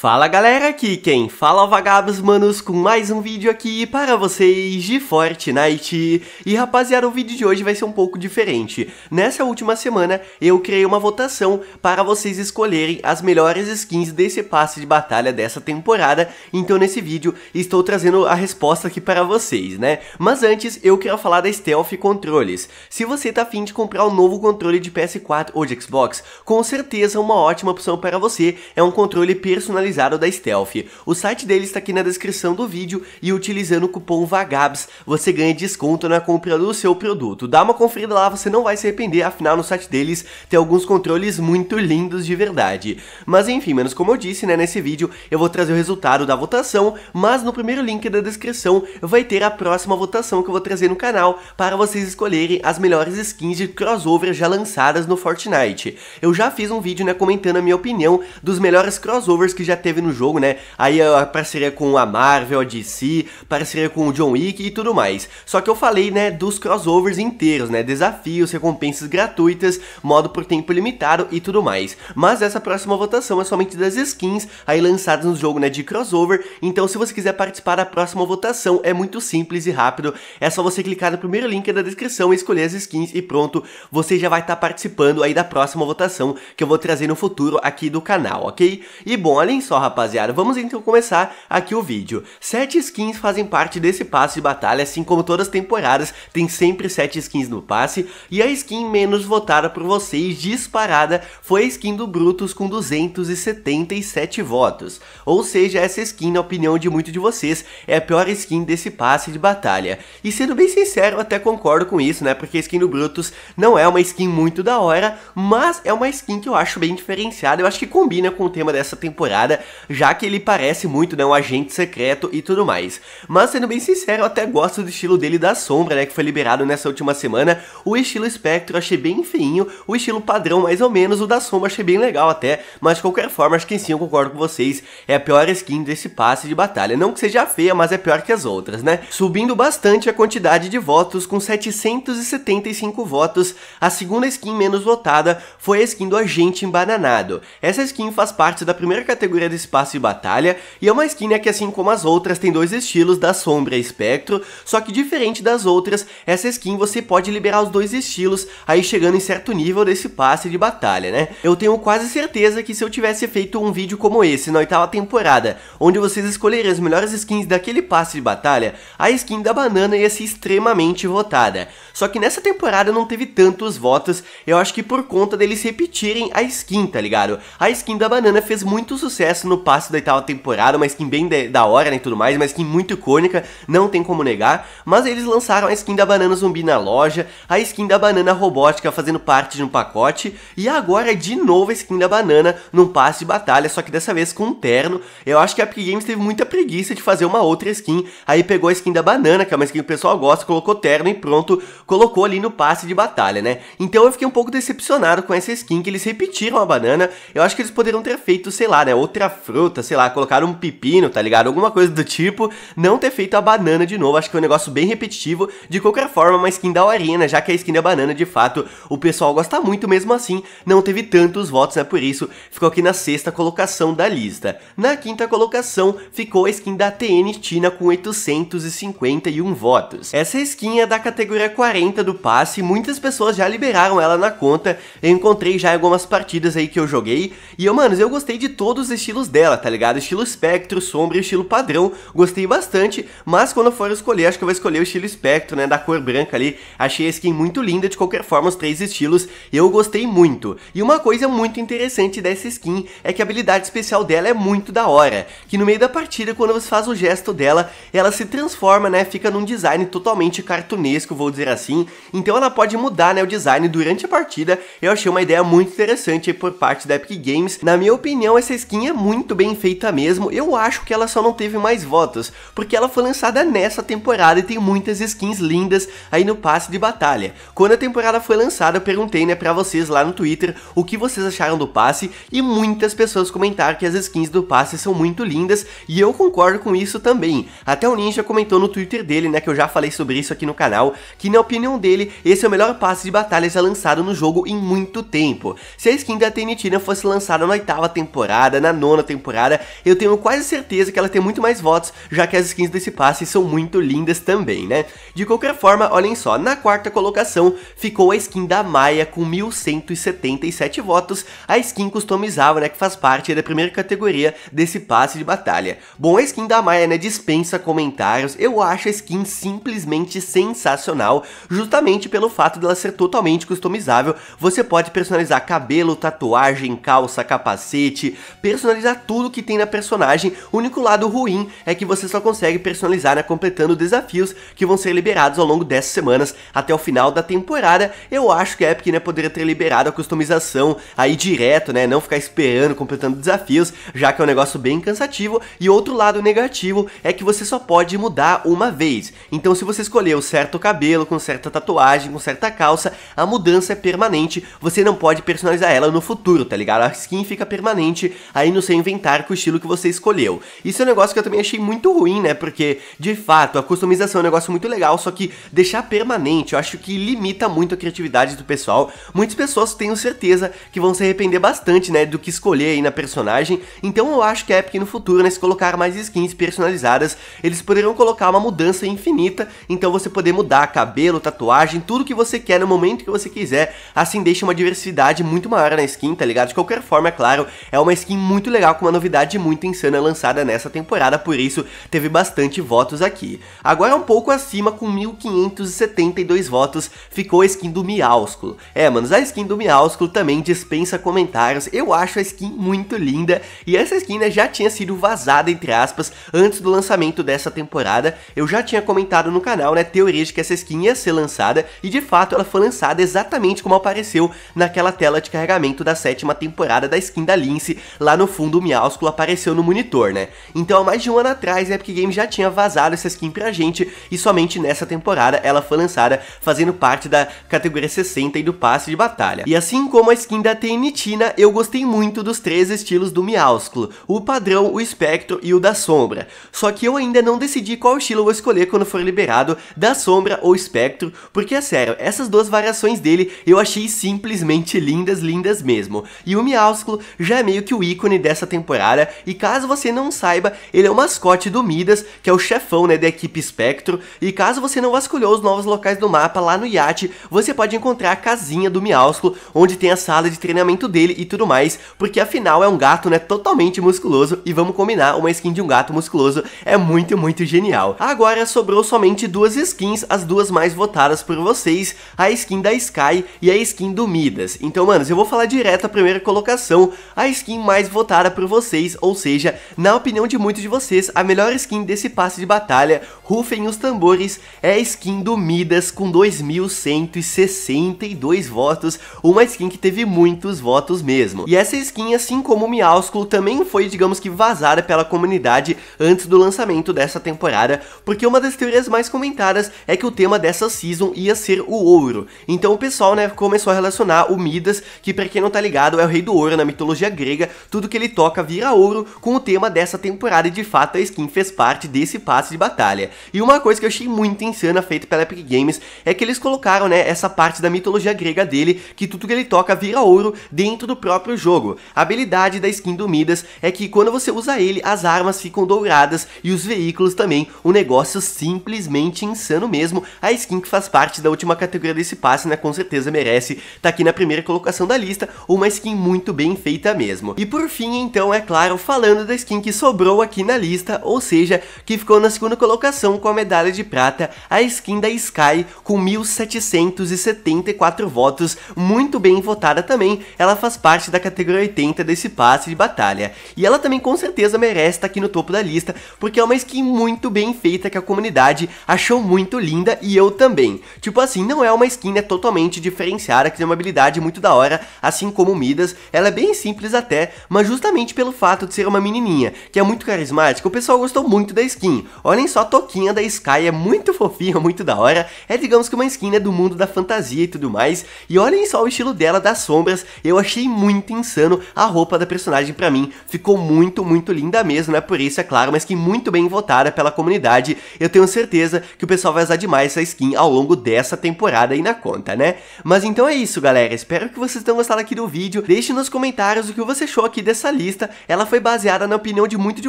Fala galera, aqui quem fala é Vagabos Manos com mais um vídeo aqui para vocês de Fortnite. E rapaziada, o vídeo de hoje vai ser um pouco diferente. Nessa última semana eu criei uma votação para vocês escolherem as melhores skins desse passe de batalha dessa temporada. Então nesse vídeo estou trazendo a resposta aqui para vocês, né? Mas antes eu quero falar da Stealth Controles. Se você tá afim de comprar um novo controle de PS4 ou de Xbox, com certeza uma ótima opção para você. É um controle personalizado atualizado da Stealth. O site deles está aqui na descrição do vídeo e utilizando o cupom VAGABS você ganha desconto na compra do seu produto. Dá uma conferida lá, você não vai se arrepender, afinal no site deles tem alguns controles muito lindos de verdade. Mas enfim, menos como eu disse, né, nesse vídeo eu vou trazer o resultado da votação, mas no primeiro link da descrição vai ter a próxima votação que eu vou trazer no canal para vocês escolherem as melhores skins de crossover já lançadas no Fortnite. Eu já fiz um vídeo né, comentando a minha opinião dos melhores crossovers que já teve no jogo, né? Aí a parceria com a Marvel, a DC, parceria com o John Wick e tudo mais. Só que eu falei, né, dos crossovers inteiros, né? Desafios, recompensas gratuitas, modo por tempo limitado e tudo mais. Mas essa próxima votação é somente das skins aí lançadas no jogo, né, de crossover. Então se você quiser participar da próxima votação, é muito simples e rápido. É só você clicar no primeiro link da descrição e escolher as skins e pronto, você já vai estar tá participando aí da próxima votação que eu vou trazer no futuro aqui do canal, ok? E bom, além só, rapaziada, vamos então começar aqui o vídeo. Sete skins fazem parte desse passe de batalha, assim como todas as temporadas, tem sempre sete skins no passe, e a skin menos votada por vocês, disparada, foi a skin do Brutus com 277 votos. Ou seja, essa skin, na opinião de muitos de vocês, é a pior skin desse passe de batalha. E sendo bem sincero, eu até concordo com isso, né, porque a skin do Brutus não é uma skin muito da hora, mas é uma skin que eu acho bem diferenciada, eu acho que combina com o tema dessa temporada, já que ele parece muito, né, um agente secreto e tudo mais. Mas sendo bem sincero, eu até gosto do estilo dele da sombra, né, que foi liberado nessa última semana. O estilo espectro achei bem feinho, o estilo padrão mais ou menos, o da sombra achei bem legal até, mas de qualquer forma, acho que sim, eu concordo com vocês, é a pior skin desse passe de batalha. Não que seja feia, mas é pior que as outras, né? Subindo bastante a quantidade de votos, com 775 votos, a segunda skin menos votada foi a skin do Agente Embananado. Essa skin faz parte da primeira categoria de espaço e batalha, e é uma skin que assim como as outras tem dois estilos, da sombra e espectro, só que diferente das outras, essa skin você pode liberar os dois estilos, aí chegando em certo nível desse passe de batalha, né? Eu tenho quase certeza que se eu tivesse feito um vídeo como esse, na oitava temporada, onde vocês escolherem as melhores skins daquele passe de batalha, a skin da banana ia ser extremamente votada. Só que nessa temporada não teve tantos votos, eu acho que por conta deles repetirem a skin, tá ligado? A skin da banana fez muito sucesso no passe da oitava temporada, uma skin bem de, da hora né, e tudo mais, uma skin muito icônica, não tem como negar, mas eles lançaram a skin da banana zumbi na loja, a skin da banana robótica fazendo parte de um pacote, e agora é de novo a skin da banana num passe de batalha, só que dessa vez com um terno, eu acho que a Epic Games teve muita preguiça de fazer uma outra skin, aí pegou a skin da banana, que é uma skin que o pessoal gosta, colocou terno e pronto, colocou ali no passe de batalha, né? Então eu fiquei um pouco decepcionado com essa skin que eles repetiram a banana, eu acho que eles poderiam ter feito, sei lá, né, outra fruta, sei lá, colocaram um pepino, tá ligado? Alguma coisa do tipo, não ter feito a banana de novo, acho que é um negócio bem repetitivo. De qualquer forma, uma skin da Arena, né? já que a skin da banana, de fato, o pessoal gosta muito mesmo assim, não teve tantos votos, né? Por isso, ficou aqui na sexta colocação da lista. Na quinta colocação, ficou a skin da TN Tina com 851 votos. Essa skin é da categoria 40 do passe, muitas pessoas já liberaram ela na conta, eu encontrei já algumas partidas aí que eu joguei, e eu, mano, eu gostei de todos esses estilos dela, tá ligado? Estilo espectro, sombra e estilo padrão. Gostei bastante, mas quando eu for escolher, acho que eu vou escolher o estilo espectro, né? Da cor branca ali. Achei a skin muito linda, de qualquer forma, os três estilos eu gostei muito. E uma coisa muito interessante dessa skin é que a habilidade especial dela é muito da hora. Que no meio da partida, quando você faz o gesto dela, ela se transforma, né? Fica num design totalmente cartunesco, vou dizer assim. Então ela pode mudar, né? O design durante a partida. Eu achei uma ideia muito interessante por parte da Epic Games. Na minha opinião, essa skin é muito bem feita mesmo. Eu acho que ela só não teve mais votos, porque ela foi lançada nessa temporada e tem muitas skins lindas aí no passe de batalha. Quando a temporada foi lançada, eu perguntei né, pra vocês lá no Twitter o que vocês acharam do passe e muitas pessoas comentaram que as skins do passe são muito lindas e eu concordo com isso também. Até o Ninja comentou no Twitter dele, né, que eu já falei sobre isso aqui no canal, que na opinião dele, esse é o melhor passe de batalha já lançado no jogo em muito tempo. Se a skin da Tenitina fosse lançada na oitava temporada, na nona nona temporada, eu tenho quase certeza que ela tem muito mais votos, já que as skins desse passe são muito lindas também, né? De qualquer forma, olhem só, na quarta colocação ficou a skin da Maia com 1177 votos, a skin customizável, né, que faz parte da primeira categoria desse passe de batalha. Bom, a skin da Maia, né, dispensa comentários, eu acho a skin simplesmente sensacional, justamente pelo fato dela ser totalmente customizável, você pode personalizar cabelo, tatuagem, calça, capacete, personalizar personalizar tudo que tem na personagem, o único lado ruim é que você só consegue personalizar né, completando desafios que vão ser liberados ao longo dessas semanas até o final da temporada. Eu acho que a Epic né, poderia ter liberado a customização aí direto, né, não ficar esperando completando desafios, já que é um negócio bem cansativo. E outro lado negativo é que você só pode mudar uma vez. Então se você escolher o certo cabelo, com certa tatuagem, com certa calça, a mudança é permanente, você não pode personalizar ela no futuro, tá ligado? A skin fica permanente aí no você inventar com o estilo que você escolheu. Isso é um negócio que eu também achei muito ruim, né? Porque, de fato, a customização é um negócio muito legal, só que deixar permanente, eu acho que limita muito a criatividade do pessoal. Muitas pessoas tenho certeza que vão se arrepender bastante, né, do que escolher aí na personagem. Então eu acho que a Epic no futuro, né, se colocar mais skins personalizadas, eles poderão colocar uma mudança infinita, então você poder mudar cabelo, tatuagem, tudo que você quer no momento que você quiser. Assim deixa uma diversidade muito maior na skin, tá ligado? De qualquer forma, é claro, é uma skin muito legal legal com uma novidade muito insana é lançada nessa temporada, por isso teve bastante votos aqui. Agora é um pouco acima com 1572 votos ficou a skin do Miausculo. É, manos, a skin do Miausculo também dispensa comentários, eu acho a skin muito linda e essa skin né, já tinha sido vazada, entre aspas, antes do lançamento dessa temporada. Eu já tinha comentado no canal, né, teoria de que essa skin ia ser lançada e de fato ela foi lançada exatamente como apareceu naquela tela de carregamento da sétima temporada da skin da Lince lá no fundo do Miásculo apareceu no monitor, né? Então há mais de um ano atrás a Epic Games já tinha vazado essa skin pra gente e somente nessa temporada ela foi lançada fazendo parte da categoria 60 e do passe de batalha. E assim como a skin da Tenitina, né, eu gostei muito dos três estilos do Miásculo, o padrão, o espectro e o da sombra. Só que eu ainda não decidi qual estilo eu vou escolher quando for liberado, da sombra ou espectro, porque é sério, essas duas variações dele eu achei simplesmente lindas, lindas mesmo. E o Miásculo já é meio que o ícone dessa temporada. E caso você não saiba, ele é o mascote do Midas, que é o chefão né, da equipe Spectro. E caso você não vasculhou os novos locais do mapa lá no iate, você pode encontrar a casinha do Miausculo, onde tem a sala de treinamento dele e tudo mais, porque afinal é um gato né, totalmente musculoso e vamos combinar, uma skin de um gato musculoso é muito, muito genial. Agora sobrou somente duas skins, as duas mais votadas por vocês, a skin da Sky e a skin do Midas. Então, manos, eu vou falar direto a primeira colocação, a skin mais votada cara por vocês, ou seja, na opinião de muitos de vocês, a melhor skin desse passe de batalha, rufem os tambores, é a skin do Midas com 2.162 votos, uma skin que teve muitos votos mesmo. E essa skin, assim como o Miaúsculo, também foi, digamos que, vazada pela comunidade antes do lançamento dessa temporada, porque uma das teorias mais comentadas é que o tema dessa season ia ser o ouro. Então o pessoal, né, começou a relacionar o Midas, que pra quem não tá ligado é o rei do ouro na mitologia grega, tudo que ele toca vira ouro com o tema dessa temporada e de fato a skin fez parte desse passe de batalha. E uma coisa que eu achei muito insana feita pela Epic Games é que eles colocaram né, essa parte da mitologia grega dele, que tudo que ele toca vira ouro dentro do próprio jogo. A habilidade da skin do Midas é que quando você usa ele, as armas ficam douradas e os veículos também, um negócio simplesmente insano mesmo. A skin que faz parte da última categoria desse passe, né, com certeza merece, tá aqui na primeira colocação da lista, uma skin muito bem feita mesmo. E por fim, então, é claro, falando da skin que sobrou aqui na lista, ou seja, que ficou na segunda colocação com a medalha de prata, a skin da Sky com 1774 votos, muito bem votada também, ela faz parte da categoria 80 desse passe de batalha. E ela também com certeza merece estar tá aqui no topo da lista, porque é uma skin muito bem feita que a comunidade achou muito linda e eu também. Tipo assim, não é uma skin né, totalmente diferenciada, que tem uma habilidade muito da hora, assim como Midas, ela é bem simples até, mas justamente justamente pelo fato de ser uma menininha, que é muito carismática, o pessoal gostou muito da skin. Olhem só a toquinha da Sky, é muito fofinha, muito da hora, é digamos que uma skin né, do mundo da fantasia e tudo mais, e olhem só o estilo dela das sombras, eu achei muito insano a roupa da personagem pra mim, ficou muito, muito linda mesmo, né, por isso é claro, mas que muito bem votada pela comunidade, eu tenho certeza que o pessoal vai usar demais essa skin ao longo dessa temporada aí na conta, né? Mas então é isso, galera, espero que vocês tenham gostado aqui do vídeo, deixe nos comentários o que você achou aqui dessa lista, ela foi baseada na opinião de muitos de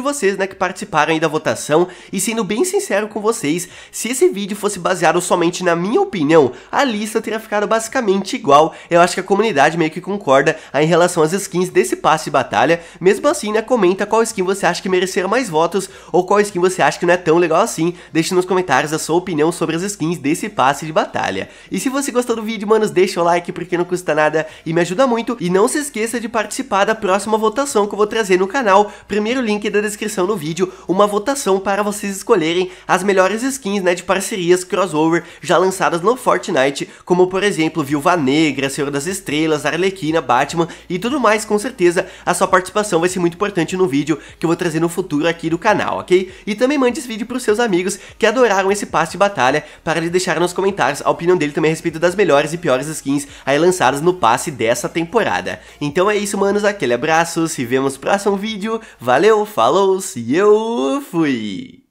vocês, né, que participaram aí da votação, e sendo bem sincero com vocês, se esse vídeo fosse baseado somente na minha opinião, a lista teria ficado basicamente igual, eu acho que a comunidade meio que concorda em relação às skins desse passe de batalha, mesmo assim, né, comenta qual skin você acha que mereceram mais votos, ou qual skin você acha que não é tão legal assim, deixe nos comentários a sua opinião sobre as skins desse passe de batalha. E se você gostou do vídeo, manos, deixa o like, porque não custa nada e me ajuda muito, e não se esqueça de participar da próxima votação, votação que eu vou trazer no canal, primeiro link da descrição do vídeo, uma votação para vocês escolherem as melhores skins né, de parcerias crossover já lançadas no Fortnite, como por exemplo Viúva Negra, Senhor das Estrelas, Arlequina, Batman e tudo mais, com certeza a sua participação vai ser muito importante no vídeo que eu vou trazer no futuro aqui do canal, ok? E também mande esse vídeo para os seus amigos que adoraram esse passe de batalha para eles deixar nos comentários a opinião dele também a respeito das melhores e piores skins aí lançadas no passe dessa temporada. Então é isso, manos, aquele abraço, se vemos próximo vídeo. Valeu, falou, e eu fui!